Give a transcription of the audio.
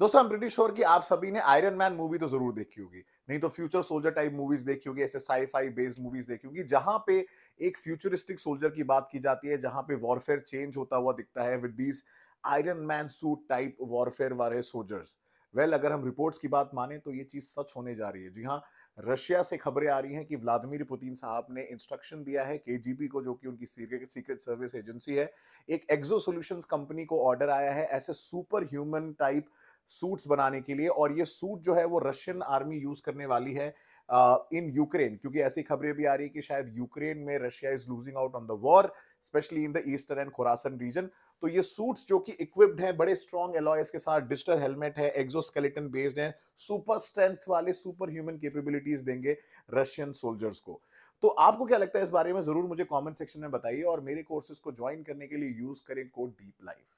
दोस्तों हम ब्रिटिश शोर की आप सभी ने आयरन मैन मूवी तो जरूर देखी होगी नहीं तो फ्यूचर सोल्जर टाइप मूवीज देखी होगी ऐसे साईफाई बेस्ड मूवीज देखी होगी जहां पे एक फ्यूचरिस्टिक सोल्जर की बात की जाती है जहां पे वॉरफेयर चेंज होता हुआ दिखता है with these Iron Man suit type warfare वाले सोल्जर्स वेल अगर हम रिपोर्ट्स की बात माने तो ये चीज सच होने जा रही है जी हाँ रशिया से खबरें आ रही हैं कि व्लादिमीर पुतिन साहब ने इंस्ट्रक्शन दिया है केजीबी को जो कि उनकी सीक्रेट सर्विस एजेंसी है एक एक्सो सॉल्यूशंस कंपनी को ऑर्डर आया है ऐसे सुपर ह्यूमन टाइप सूट्स बनाने के लिए और ये सूट जो है वो रशियन आर्मी यूज करने वाली है इन uh, यूक्रेन क्योंकि ऐसी खबरें भी आ रही है कि शायद यूक्रेन में Russia is losing out on the war specially in the eastern and Khorasan region तो ये सूट्स जो कि इक्विप्ड हैं बड़े स्ट्रॉन्ग एलॉयस के साथ डिजिटल हेलमेट है एक्सोस्केलेटन बेस्ड हैं सुपर स्ट्रेंथ वाले सुपर ह्यूमन कैपेबिलिटीज देंगे रशियन सोल्जर्स को तो आपको क्या लगता है इस बारे में जरूर मुझे कमेंट सेक्शन में बताइए और मेरे कोर्सेज को ज्वाइन करने के लिए यूज करें कोड डीप लाइफ